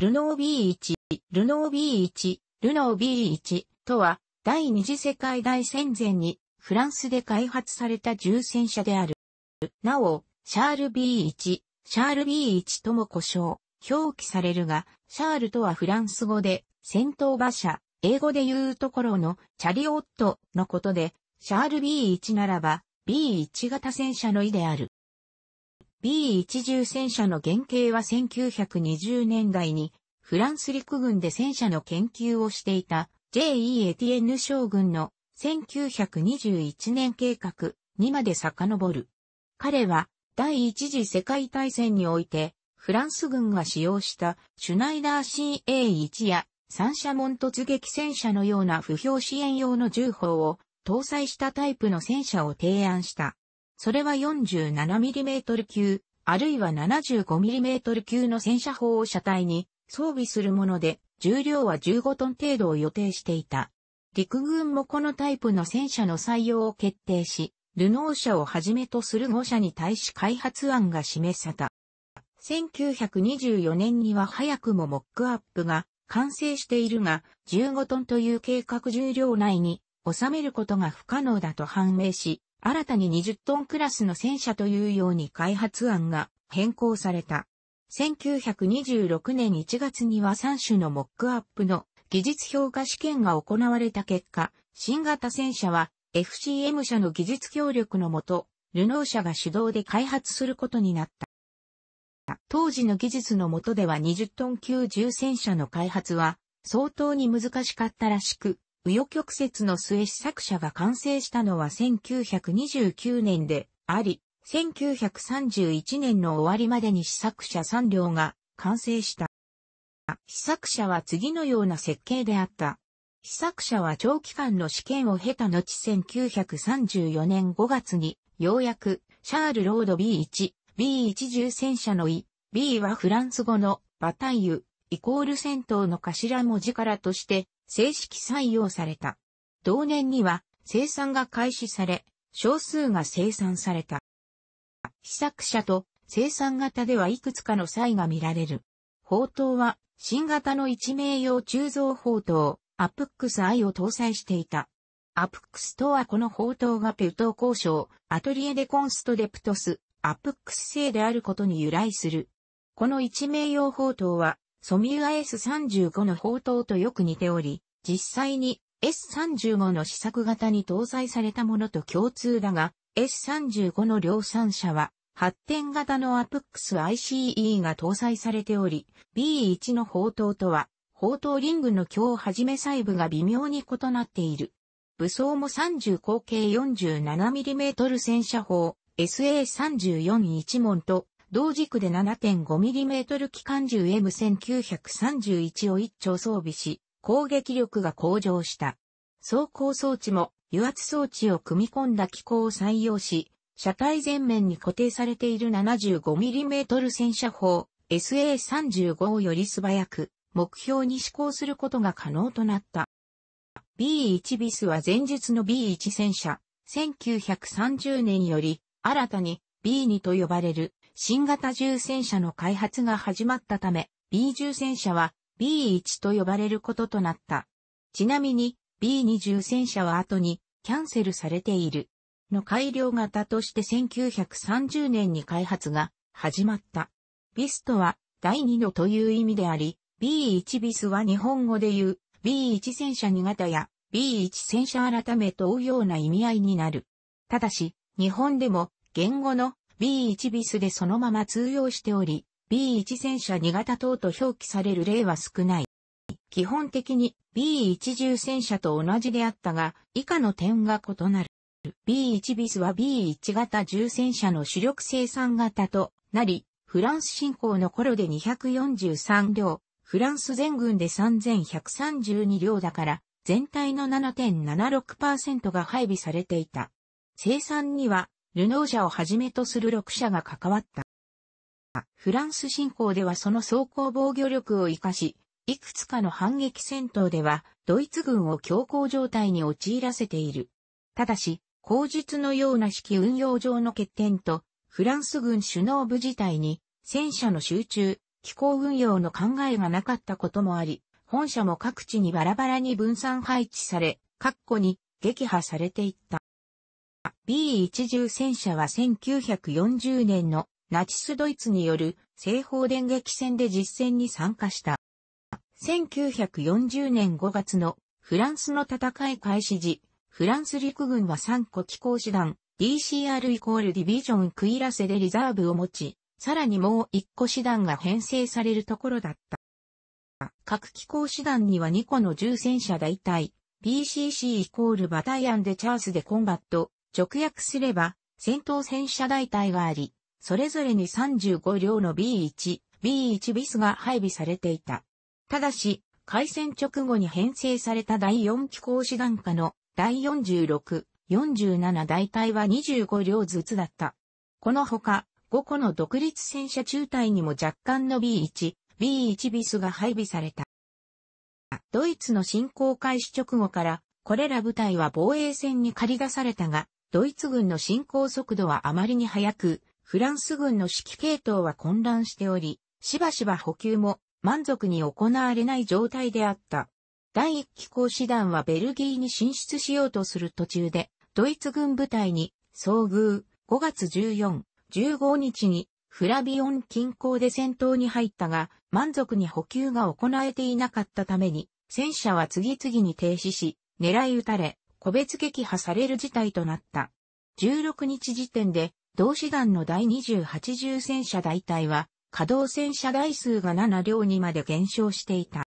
ルノー B1、ルノー B1、ルノー B1 とは、第二次世界大戦前に、フランスで開発された重戦車である。なお、シャール B1、シャール B1 とも呼称、表記されるが、シャールとはフランス語で、戦闘馬車、英語で言うところのチャリオットのことで、シャール B1 ならば、B1 型戦車の意である。b 1 0戦車の原型は1920年代にフランス陸軍で戦車の研究をしていた J.E. エティエンヌ将軍の1921年計画にまで遡る。彼は第一次世界大戦においてフランス軍が使用したシュナイダー CA1 や三射門突撃戦車のような不評支援用の銃砲を搭載したタイプの戦車を提案した。それは 47mm 級、あるいは 75mm 級の戦車砲を車体に装備するもので、重量は15トン程度を予定していた。陸軍もこのタイプの戦車の採用を決定し、ルノー車をはじめとする5社に対し開発案が示された。1924年には早くもモックアップが完成しているが、15トンという計画重量内に収めることが不可能だと判明し、新たに20トンクラスの戦車というように開発案が変更された。1926年1月には3種のモックアップの技術評価試験が行われた結果、新型戦車は FCM 社の技術協力のもと、ルノー社が主導で開発することになった。当時の技術のもとでは20トン級重戦車の開発は相当に難しかったらしく、右翼曲折の末試作者が完成したのは1929年であり、1931年の終わりまでに試作者3両が完成した。試作者は次のような設計であった。試作者は長期間の試験を経た後1934年5月に、ようやく、シャールロード B1、B1 重戦車の E、B はフランス語のバタイユ、イコール戦闘の頭文字からとして正式採用された。同年には生産が開始され、少数が生産された。試作者と生産型ではいくつかの際が見られる。砲塔は新型の一名用鋳造砲塔、アプックス I を搭載していた。アプックスとはこの砲塔がペウト交渉、アトリエでコンストデプトス、アプックス製であることに由来する。この一名用砲塔はソミュア S35 の砲塔とよく似ており、実際に S35 の試作型に搭載されたものと共通だが、S35 の量産車は、発展型のアプックス ICE が搭載されており、B1 の砲塔とは、砲塔リングの強をはじめ細部が微妙に異なっている。武装も30口径 47mm 戦車砲 SA341 門と同軸で 7.5mm 機関銃 M1931 を一丁装備し、攻撃力が向上した。走行装置も油圧装置を組み込んだ機構を採用し、車体前面に固定されている 75mm 戦車砲 SA35 より素早く目標に施行することが可能となった。B1 ビスは前述の B1 戦車、1930年より新たに B2 と呼ばれる新型重戦車の開発が始まったため、B 重戦車は B1 と呼ばれることとなった。ちなみに B2 重戦車は後にキャンセルされている。の改良型として1930年に開発が始まった。ビスとは第二のという意味であり、B1 ビスは日本語で言う B1 戦車2型や B1 戦車改めとうような意味合いになる。ただし、日本でも言語の B1 ビスでそのまま通用しており、B1 戦車2型等と表記される例は少ない。基本的に B1 重戦車と同じであったが、以下の点が異なる。B1 ビスは B1 型重戦車の主力生産型となり、フランス侵攻の頃で243両、フランス全軍で3132両だから、全体の7.76%が配備されていた。生産にはルノー社をはじめとする6社が関わった。フランス侵攻ではその装甲防御力を活かし、いくつかの反撃戦闘では、ドイツ軍を強行状態に陥らせている。ただし、口述のような指揮運用上の欠点と、フランス軍首脳部自体に、戦車の集中、機構運用の考えがなかったこともあり、本社も各地にバラバラに分散配置され、各個に撃破されていった。B110 戦車は1940年のナチスドイツによる西方電撃戦で実戦に参加した。1940年5月のフランスの戦い開始時、フランス陸軍は3個機構師団 DCR イコールディビジョンクイラセでリザーブを持ち、さらにもう1個師団が編成されるところだった。各機構師団には2個の重戦車大隊、BCC イコールバタイアンでチャースでコンバット、直訳すれば、戦闘戦車大隊があり、それぞれに35両の B1、B1 ビスが配備されていた。ただし、開戦直後に編成された第4機構師団下の第46、47大隊は25両ずつだった。このほか、5個の独立戦車中隊にも若干の B1、B1 ビスが配備された。ドイツの侵攻開始直後から、これら部隊は防衛戦に駆り出されたが、ドイツ軍の進行速度はあまりに速く、フランス軍の指揮系統は混乱しており、しばしば補給も満足に行われない状態であった。第1機構師団はベルギーに進出しようとする途中で、ドイツ軍部隊に遭遇5月14、15日にフラビオン近郊で戦闘に入ったが、満足に補給が行えていなかったために、戦車は次々に停止し、狙い撃たれ、個別撃破される事態となった。16日時点で、同志団の第28重戦車大隊は、稼働戦車台数が7両にまで減少していた。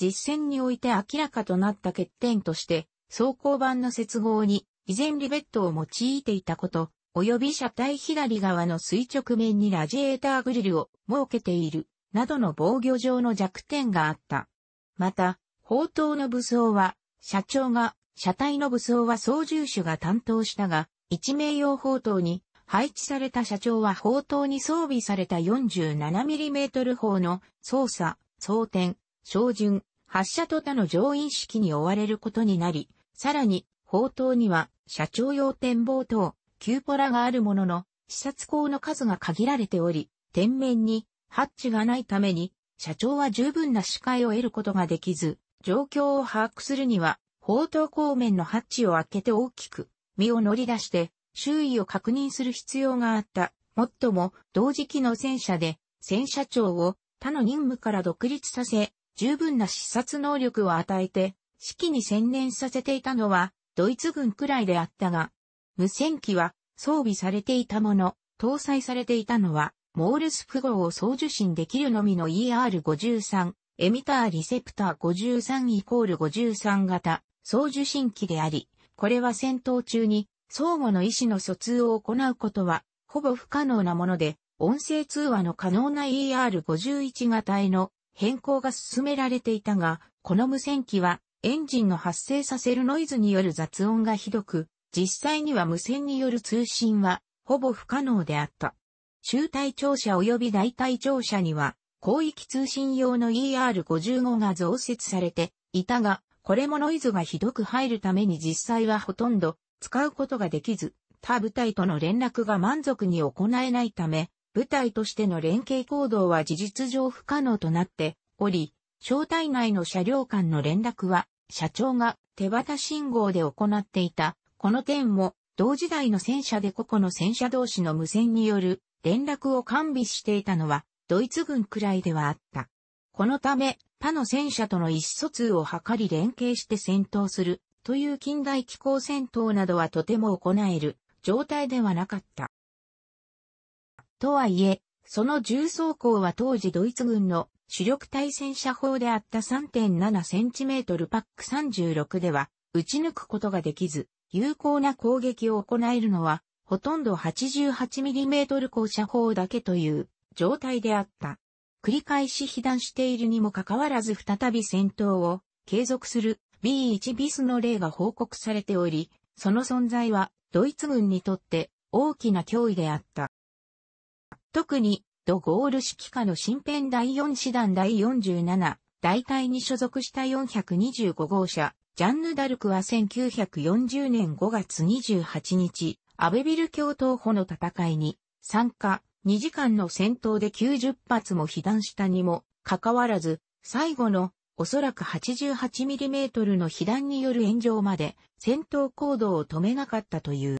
実戦において明らかとなった欠点として、装甲版の接合に、以前リベットを用いていたこと、及び車体左側の垂直面にラジエーターグリルを設けている、などの防御上の弱点があった。また、砲塔の武装は、社長が車体の武装は操縦手が担当したが、一名用砲塔に配置された車長は砲塔に装備された 47mm 砲の操作、装填、照準、発射と他の乗員式に追われることになり、さらに、砲塔には車長用展望塔、キューポラがあるものの、視察口の数が限られており、天面にハッチがないために、社長は十分な視界を得ることができず、状況を把握するには、砲塔鋼面のハッチを開けて大きく、身を乗り出して、周囲を確認する必要があった。もっとも、同時期の戦車で、戦車長を他の任務から独立させ、十分な視察能力を与えて、指揮に専念させていたのは、ドイツ軍くらいであったが、無線機は装備されていたもの、搭載されていたのは、モールス符号を送受信できるのみの ER53、エミターリセプター53イコール53型、送受信機であり、これは戦闘中に相互の意思の疎通を行うことは、ほぼ不可能なもので、音声通話の可能な ER51 型への変更が進められていたが、この無線機はエンジンの発生させるノイズによる雑音がひどく、実際には無線による通信はほぼ不可能であった。中隊庁舎及び大隊庁舎には広域通信用の ER55 が増設されていたが、これもノイズがひどく入るために実際はほとんど使うことができず、他部隊との連絡が満足に行えないため、部隊としての連携行動は事実上不可能となっており、小隊内の車両間の連絡は、社長が手旗信号で行っていた。この点も、同時代の戦車で個々の戦車同士の無線による連絡を完備していたのは、ドイツ軍くらいではあった。このため、他の戦車との意思疎通を図り連携して戦闘するという近代機構戦闘などはとても行える状態ではなかった。とはいえ、その重装甲は当時ドイツ軍の主力対戦車砲であった 3.7cm パック36では撃ち抜くことができず、有効な攻撃を行えるのはほとんど 88mm 高射砲だけという状態であった。繰り返し被弾しているにもかかわらず再び戦闘を継続する B1 ビスの例が報告されており、その存在はドイツ軍にとって大きな脅威であった。特にド・ゴール指揮下の新編第4師団第47大隊に所属した425号車、ジャンヌ・ダルクは1940年5月28日、アベビル教頭保の戦いに参加、2時間の戦闘で90発も被弾したにも、かかわらず、最後の、おそらく 88mm の被弾による炎上まで、戦闘行動を止めなかったという。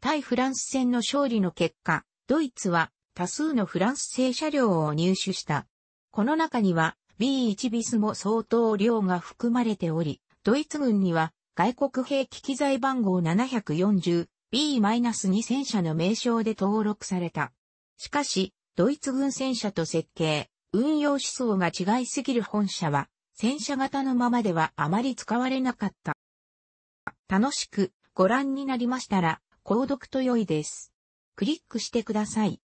対フランス戦の勝利の結果、ドイツは多数のフランス製車両を入手した。この中には B1 ビスも相当量が含まれており、ドイツ軍には外国兵器機材番号740、B-2000 社の名称で登録された。しかし、ドイツ軍戦車と設計、運用思想が違いすぎる本社は、戦車型のままではあまり使われなかった。楽しくご覧になりましたら、購読と良いです。クリックしてください。